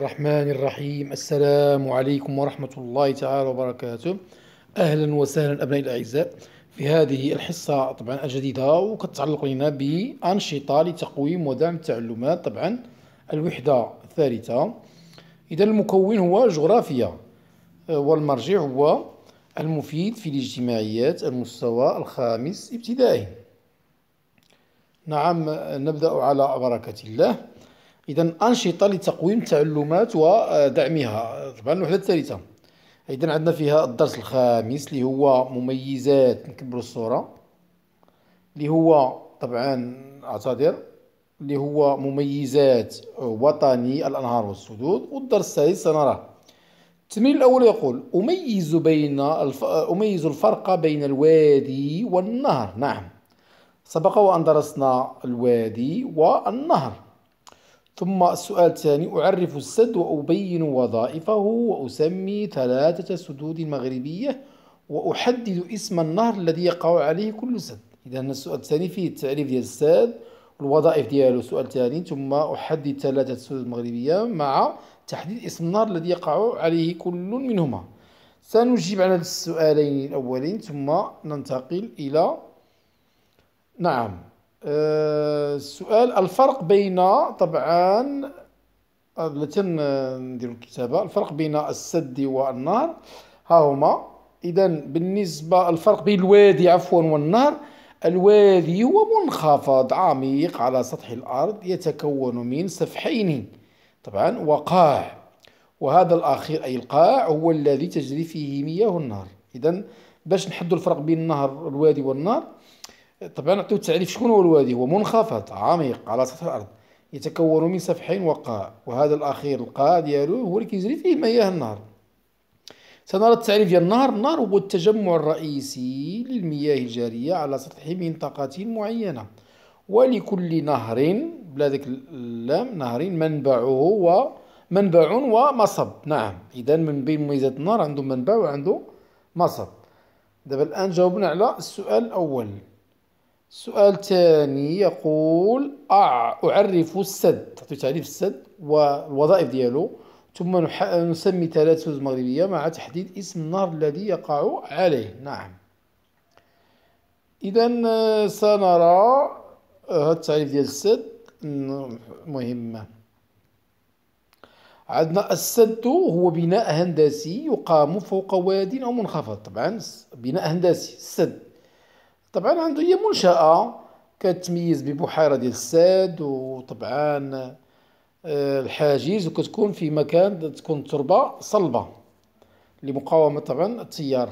الرحمن الرحيم السلام عليكم ورحمة الله تعالى وبركاته أهلا وسهلا أبنائي الأعزاء في هذه الحصة طبعا الجديدة وكتتعلق لنا بأنشطة لتقويم ودعم التعلمات طبعا الوحدة الثالثة إذا المكون هو جغرافيا آه، والمرجع هو المفيد في الاجتماعيات المستوى الخامس ابتدائي نعم نبدأ على بركة الله إذا أنشطة لتقويم التعلمات ودعمها طبعا الوحدة الثالثة إذا عندنا فيها الدرس الخامس اللي هو مميزات نكبر الصورة اللي هو طبعا أعتذر اللي هو مميزات وطني الأنهار والسدود والدرس الثالث سنراه التمرين الأول يقول أميز بين الف... أميز الفرق بين الوادي والنهر نعم سبق وأن درسنا الوادي والنهر ثم السؤال الثاني أعرف السد وأبين وظائفه وأسمي ثلاثة سدود مغربية وأحدد اسم النهر الذي يقع عليه كل سد إذا السؤال الثاني فيه التعريف ديال السد والوظائف ديالو سؤال ثاني ثم أحدد ثلاثة سدود مغربية مع تحديد اسم النهر الذي يقع عليه كل منهما سنجيب على السؤالين الأولين ثم ننتقل إلى نعم السؤال آه، الفرق بين طبعا لتن نديرو الكتابة الفرق بين السد والنهر ها هما إذا بالنسبة الفرق بين الوادي عفوا والنهر الوادي هو منخفض عميق على سطح الأرض يتكون من سفحين طبعا وقاع وهذا الأخير أي القاع هو الذي تجري فيه مياه النهر إذا باش نحدو الفرق بين النهر الوادي والنهر طبعا نعطيو التعريف شكون هو الوادي هو منخفض عميق على سطح الارض يتكون من سفحين وقاع وهذا الاخير القاع ديالو هو اللي كيجري فيه مياه النهر سنرى التعريف ديال النهر النهر هو التجمع الرئيسي للمياه الجاريه على سطح منطقه معينه ولكل نهر بلا ذاك اللام نهر منبعه هو منبع ومصب نعم اذا من بين مميزات النهر عنده منبع وعنده مصب دابا الان جاوبنا على السؤال الاول سؤال ثاني يقول آه، أعرف السد تعطي تعريف السد والوظائف ديالو ثم نسمي ثلاث سدود مغربية مع تحديد اسم النهر الذي يقع عليه نعم إذا آه، سنرى آه، هذا التعريف ديال السد مهمة عندنا السد هو بناء هندسي يقام فوق واد أو منخفض طبعا بناء هندسي السد طبعا عنده هي منشأة كتميز ببحيرة ديال الساد وطبعا آه، الحاجز وكتكون في مكان تكون التربة صلبة لمقاومة طبعا التيار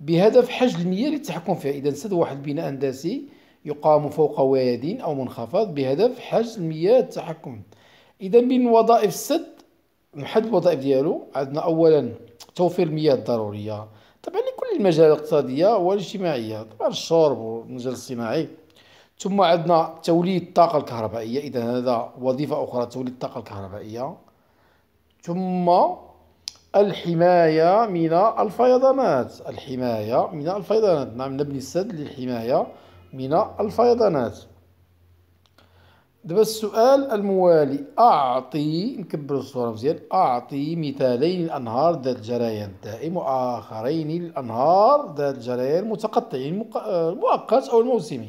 بهدف حجز المياه للتحكم فيها إذا السد هو واحد البناء هندسي يقام فوق واد أو منخفض بهدف حجز المياه للتحكم إذا من وظائف السد نحدد الوظائف ديالو عندنا أولا توفير المياه الضرورية طبعا لكل المجالات الاقتصاديه والاجتماعيه طبعا الشرب والمجال الصناعي ثم عندنا توليد الطاقه الكهربائيه اذا هذا وظيفه اخرى توليد الطاقه الكهربائيه ثم الحمايه من الفيضانات الحمايه من الفيضانات نعم نبني السد للحمايه من الفيضانات دابا السؤال الموالي أعطي نكبر الصورة مزيان أعطي مثالين للأنهار ذات الجريان الدائم وآخرين للأنهار ذات الجريان المتقطعين المؤقت آه، أو الموسمي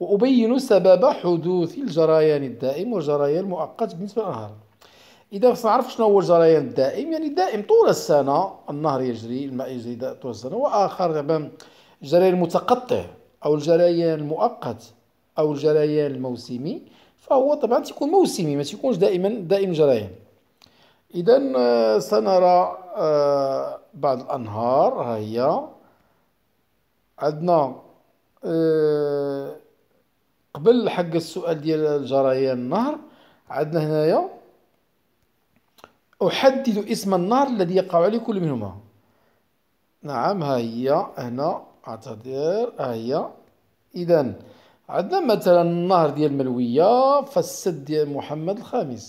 وأبين سبب حدوث الجريان الدائم والجريان المؤقت بالنسبة للأنهار إذا نعرف شنو هو الجريان الدائم يعني دائم طول السنة النهر يجري الماء يجري طول السنة وآخر دابا الجريان المتقطع أو الجريان المؤقت أو الجريان الموسمي فهو طبعا تيكون موسمي ما تيكونش دائما دائم جريان اذا آه، سنرى آه، بعض الانهار ها هي عندنا آه، قبل حق السؤال ديال جريان النهر عندنا هنايا احدد اسم النهر الذي يقع عليه كل منهما نعم ها هي هنا اعتذر ها هي اذا عندنا مثلا النهر ديال الملويه فالسد ديال محمد الخامس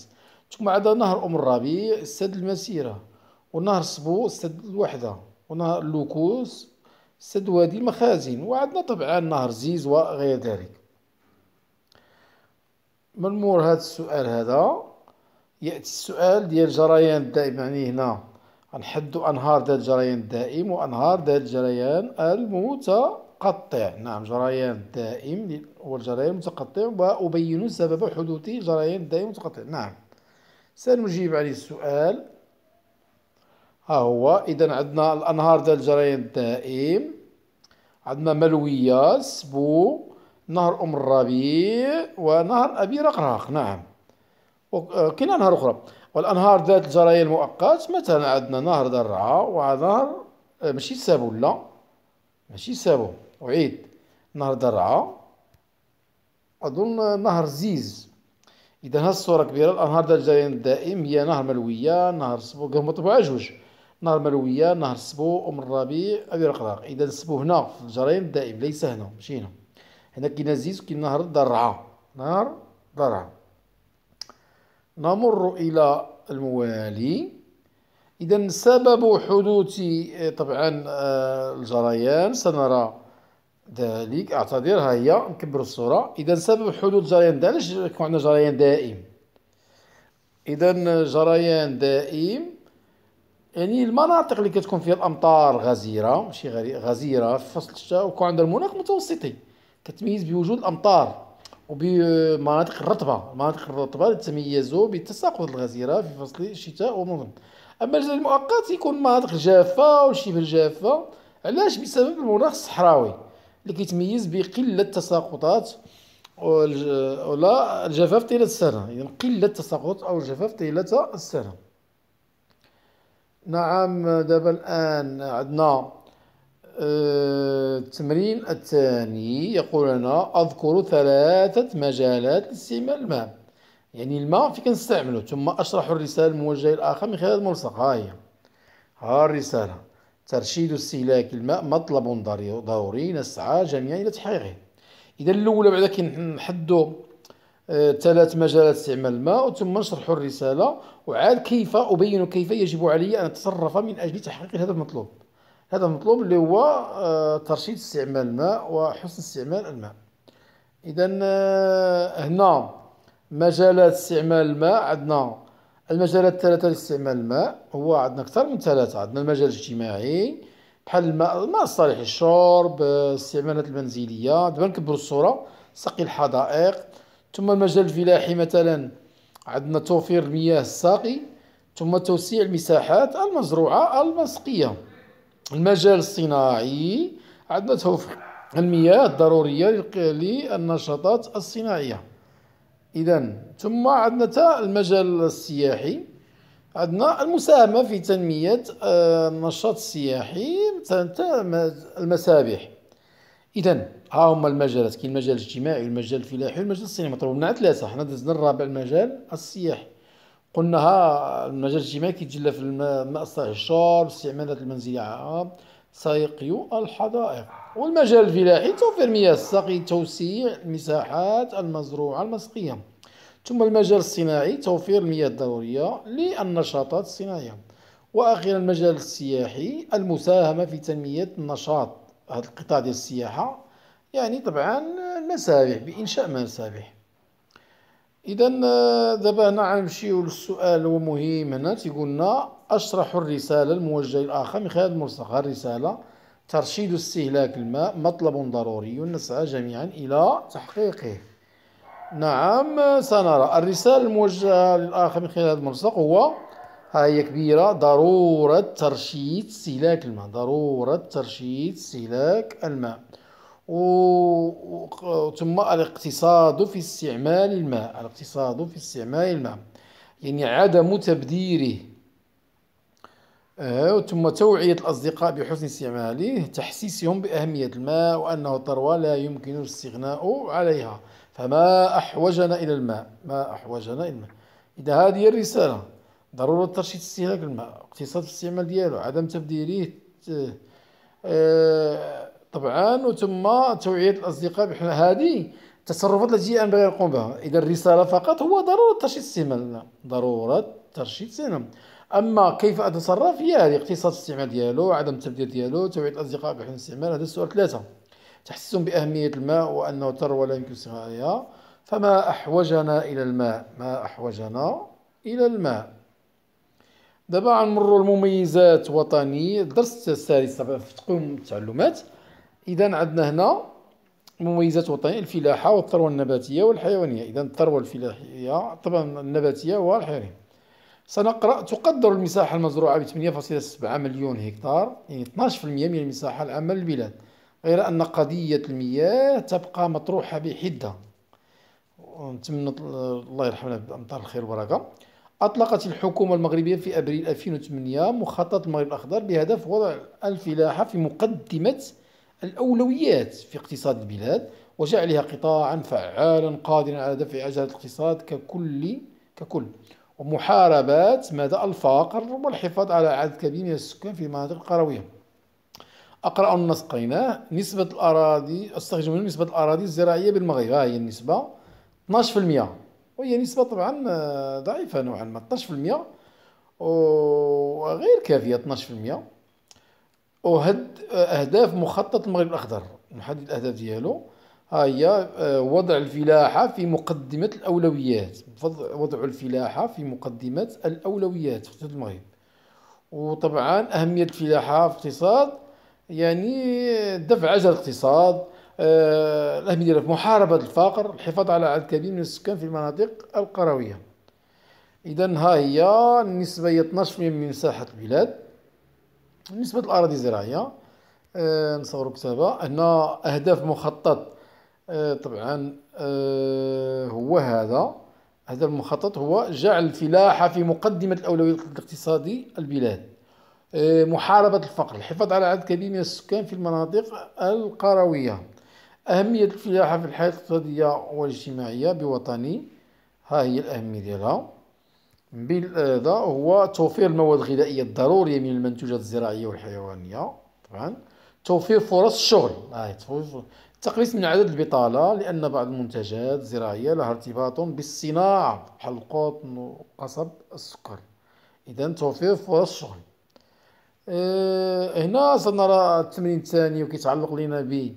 ثم عندنا نهر ام الربيع سد المسيره ونهر صبو سد الوحده ونهر لوكوس سد وادي المخازن وعندنا طبعا نهر زيز وغير ذلك من مور هذا السؤال هذا ياتي السؤال ديال جريان الدائم يعني هنا نحدو انهار ذات جريان دائم وانهار ذات جريان المتقطع نعم جريان دائم والجريان المتقطع وابين سبب حدوث جريان دائم متقطع نعم سنجيب عليه السؤال ها هو اذا عندنا الانهار ذات جريان الدائم عندنا ملوية سبو نهر ام الربيع ونهر ابي رقراق نعم وكاين انهار اخرى والانهار ذات الجرايا المؤقت مثلا عندنا نهر درعا ونهر ماشي سابو لا ماشي سابو اعيد نهر درعا اظن نهر زيز اذا هذه الصوره كبيره الانهار ذات الجريان الدائم هي نهر ملويه نهر سبو كما طبعا جوج نهر ملويه نهر سبو ام الربيع ابي رقراق اذا سبو هنا في الجرايم الدائم ليس هنا ماشي هنا هنا كاين زيز وكاين نهر درعا نهر درعا نمر إلى الموالي إذا سبب حدوث آه، طبعا آه، الجريان سنرى ذلك اعتذر ها هي نكبر الصورة إذا سبب حدوث جريان دائم علاش يكون عندنا جريان دائم إذا جريان دائم يعني المناطق اللي كتكون فيها الأمطار غزيرة ماشي غزيرة في فصل الشتاء ويكون عندها المناخ متوسطي كتميز بوجود الأمطار وبمناطق آه، الرطبة المناطق الرطبة تتميزوا بالتساقط الغزيرة في فصل الشتاء والنظم أما الجليد المؤقت يكون مناطق جافة وشبه جافة علاش بسبب المناخ الصحراوي اللي كيتميز بقلة التساقطات آه، ولا الجفاف طيلة السنة إذا يعني قلة التساقط أو الجفاف طيلة السنة نعم دابا الآن عندنا آه، التمرين الثاني يقول لنا أذكر ثلاثة مجالات لاستعمال الماء يعني الماء في كنستعمله ثم أشرح الرسالة الموجهة الآخر من خلال الملصق ها هي ها الرسالة ترشيد استهلاك الماء مطلب ضروري نسعى جميعا إلى تحقيقه إذا الأولى بعدا كنحدو آه، ثلاث مجالات استعمال الماء ثم نشرح الرسالة وعاد كيف أبين كيف يجب علي أن أتصرف من أجل تحقيق هذا المطلوب هذا المطلوب اللي هو آه، ترشيد استعمال الماء وحسن استعمال الماء اذا آه، هنا مجالات استعمال الماء عندنا المجالات الثلاثه لاستعمال الماء هو عندنا اكثر من ثلاثه عندنا المجال الاجتماعي بحال الماء الماء الصالح للشرب الاستعمالات آه، المنزليه دابا نكبروا الصوره سقي الحدائق ثم المجال الفلاحي مثلا عندنا توفير المياه الساقي ثم توسيع المساحات المزروعه المسقيه المجال الصناعي عندنا توفر المياه الضرورية للنشاطات الصناعية إذا ثم عندنا تا المجال السياحي عندنا المساهمة في تنمية آه، النشاط السياحي مثلا المسابح إذا ها هما المجالات كاين المجال الاجتماعي والمجال الفلاحي والمجال الصناعي مطلوب منا ثلاثة حنا دزنا الرابع المجال السياحي قلناها المجال الاجتماعي كيتجلى في مأساه الشرب استعمالات المنزلية عامة سيقي الحدائق والمجال الفلاحي توفير مياه السقي توسيع المساحات المزروعة المسقية ثم المجال الصناعي توفير المياه الضرورية للنشاطات الصناعية وأخيرا المجال السياحي المساهمة في تنمية النشاط هذا القطاع ديال السياحة يعني طبعا المسابح بإنشاء مسابح اذا آه، دابا هنا غنمشيو للسؤال هو مهم هنا تيقولنا اشرح الرساله الموجهه للاخر من خلال المرسخ الرساله ترشيد استهلاك الماء مطلب ضروري نسعى جميعا الى تحقيقه نعم سنرى الرساله الموجهه للاخر من خلال المرسخ هو ها هي كبيره ضروره ترشيد استهلاك الماء ضروره ترشيد استهلاك الماء ثم الاقتصاد في استعمال الماء الاقتصاد في استعمال الماء يعني عدم تبذيره آه ثم توعية الأصدقاء بحسن استعماله تحسيسهم بأهمية الماء وأنه ثروة لا يمكن الاستغناء عليها فما أحوجنا إلى الماء ما أحوجنا إلى الماء إذا هذه الرسالة ضرورة ترشيد استهلاك الماء اقتصاد في الاستعمال ديالو عدم تبذيره آه, آه، طبعا وثم توعيه الاصدقاء بحنا هذه التصرفات التي ينبغي يقوم بها اذا الرساله فقط هو ضروره ترشيد استعمال ضروره ترشيد استعمال اما كيف اتصرف هي يعني اقتصاد الاستعمال ديالو عدم التبذير ديالو توعيه الاصدقاء بحال الاستعمال هذا السؤال ثلاثه تحسسهم باهميه الماء وانه ثروه لا يمكن استغنائها فما احوجنا الى الماء ما احوجنا الى الماء دابا غنمروا المميزات وطني الدرس السادس في تقويم التعلمات إذا عندنا هنا مميزات وطنية الفلاحة والثروة النباتية والحيوانية إذا الثروة الفلاحية طبعا النباتية والحيوانية سنقرأ تقدر المساحة المزروعة ب 8.7 مليون هكتار يعني 12% من المساحة العامة للبلاد غير أن قضية المياه تبقى مطروحة بحدة نتمنى الله يرحمنا بأمطار الخير والبركة أطلقت الحكومة المغربية في أبريل 2008 مخطط المغرب الأخضر بهدف وضع الفلاحة في مقدمة الأولويات في اقتصاد البلاد وجعلها قطاعا فعالا قادرا على دفع عجلة الاقتصاد ككل ككل ومحاربة مدى الفقر والحفاظ على عدد كبير من السكان في المناطق القروية أقرأ النص قيناه نسبة الأراضي أستخدم نسبة الأراضي الزراعية بالمغرب ها هي النسبة 12% وهي نسبة طبعا ضعيفة نوعا ما 12% وغير كافية 12% وهد اهداف مخطط المغرب الاخضر نحدد الاهداف ديالو ها هي آه، وضع الفلاحه في مقدمه الاولويات وضع الفلاحه في مقدمه الاولويات في اقتصاد المغرب وطبعا اهميه الفلاحه في الاقتصاد يعني آه، دفع عجل الاقتصاد آه، الاهميه ديالها في محاربه الفقر الحفاظ على عدد كبير من السكان في المناطق القرويه اذا ها هي النسبه هي 12% من مساحه البلاد بالنسبه للاراضي الزراعيه أه نصوروا كتابه هنا اهداف مخطط آه، طبعا آه، هو هذا هذا المخطط هو جعل الفلاحه في مقدمه الاولويات الاقتصادي البلاد آه، محاربه الفقر الحفاظ على عدد كبير من السكان في المناطق القرويه اهميه الفلاحه في الحياه الاقتصاديه والاجتماعيه بوطني ها هي الاهميه ديالها بالذا هو توفير المواد الغذائية الضرورية من المنتوجات الزراعية والحيوانية طبعا توفير فرص الشغل آه، تقليص من عدد البطالة لأن بعض المنتجات الزراعية لها ارتباط بالصناعة بحال القوط وقصب السكر إذا توفير فرص الشغل آه، هنا سنرى التمرين الثاني وكيتعلق لنا ب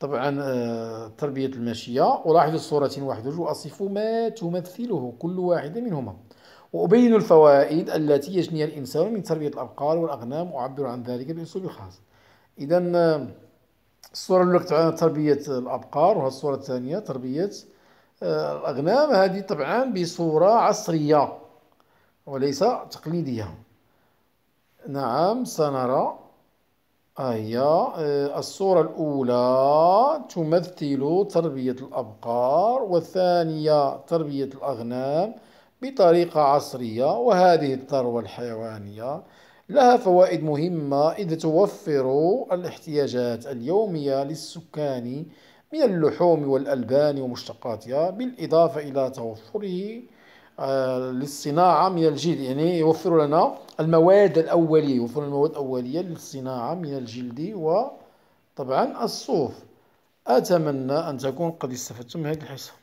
طبعا آه، تربية الماشية ولاحظوا الصورتين وحدهما وأصفوا ما تمثله كل واحدة منهما وأبين الفوائد التي يجنيها الإنسان من تربية الأبقار والأغنام وأعبر عن ذلك بأسلوب خاص إذا آه، الصورة الأولى كتبت عن تربية الأبقار وهذه الصورة الثانية تربية آه، الأغنام هذه طبعا بصورة عصرية وليس تقليدية نعم سنرى آه، هي الصورة الأولى تمثل تربية الأبقار والثانية تربية الأغنام بطريقة عصرية وهذه الثروة الحيوانية لها فوائد مهمة إذ توفر الاحتياجات اليومية للسكان من اللحوم والألبان ومشتقاتها بالإضافة إلى توفره آه، للصناعة من الجلد يعني يوفر لنا المواد الأولية يوفر المواد الأولية للصناعة من الجلد وطبعا الصوف أتمنى أن تكون قد استفدتم من هذه الحصة